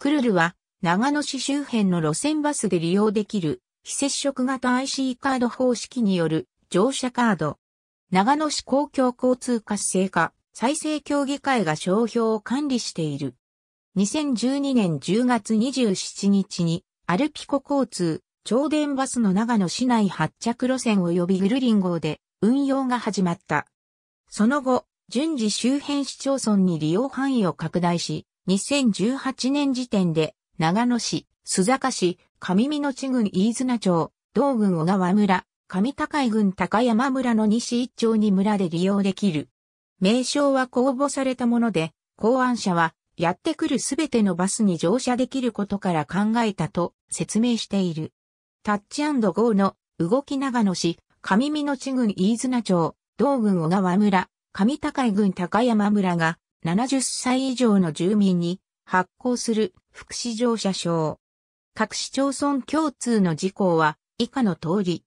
クルルは、長野市周辺の路線バスで利用できる、非接触型 IC カード方式による乗車カード。長野市公共交通活性化、再生協議会が商標を管理している。2012年10月27日に、アルピコ交通、超電バスの長野市内発着路線及びグルリン号で運用が始まった。その後、順次周辺市町村に利用範囲を拡大し、2018年時点で、長野市、須坂市、上美野地郡飯綱町、道郡小川村、上高井郡高山村の西一丁に村で利用できる。名称は公募されたもので、考案者は、やってくるすべてのバスに乗車できることから考えたと説明している。タッチゴーの動き長野市、上美野地郡飯綱町、道郡小川村、上高井郡高山村が70歳以上の住民に発行する福祉乗車証。各市町村共通の事項は以下の通り。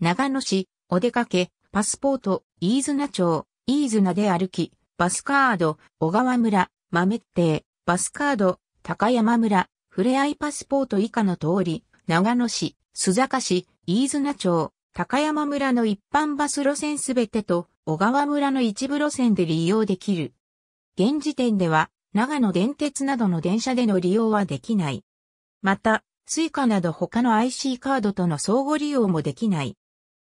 長野市、お出かけ、パスポート、飯綱町、飯綱で歩き、バスカード、小川村、豆亭、バスカード、高山村、ふれあいパスポート以下の通り、長野市、須坂市、飯綱町、高山村の一般バス路線すべてと、小川村の一部路線で利用できる。現時点では、長野電鉄などの電車での利用はできない。また、スイカなど他の IC カードとの相互利用もできない。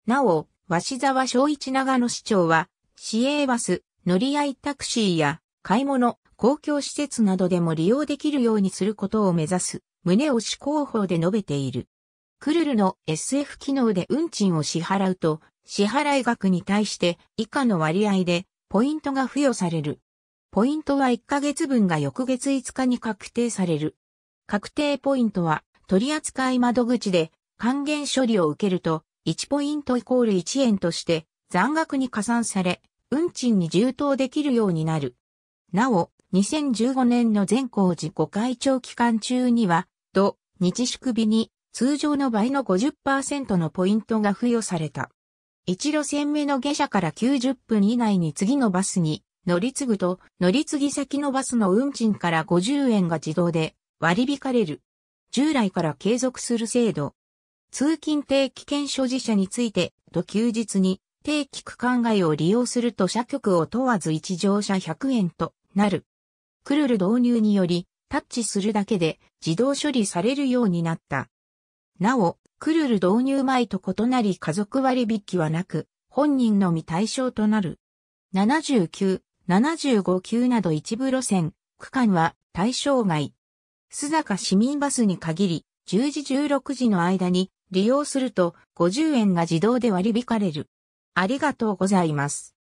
なお、鷲沢正一長野市長は、市営バス、乗り合いタクシーや、買い物、公共施設などでも利用できるようにすることを目指す、胸押し広報で述べている。クルルの SF 機能で運賃を支払うと、支払い額に対して以下の割合でポイントが付与される。ポイントは1ヶ月分が翌月5日に確定される。確定ポイントは取扱窓口で還元処理を受けると1ポイントイコール1円として残額に加算され、運賃に充当できるようになる。なお、2015年の全工事5会長期間中には、土、日宿日に通常の倍の50%のポイントが付与された。1路線目の下車から90分以内に次のバスに乗り継ぐと、乗り継ぎ先のバスの運賃から50円が自動で割り引かれる。従来から継続する制度。通勤定期券所持者について、と休日に定期区間外を利用すると社局を問わず一乗車100円となる。クルル導入により、タッチするだけで自動処理されるようになった。なお、クルル導入前と異なり家族割引はなく、本人のみ対象となる。79、75級など一部路線、区間は対象外。須坂市民バスに限り、10時16時の間に利用すると50円が自動で割り引かれる。ありがとうございます。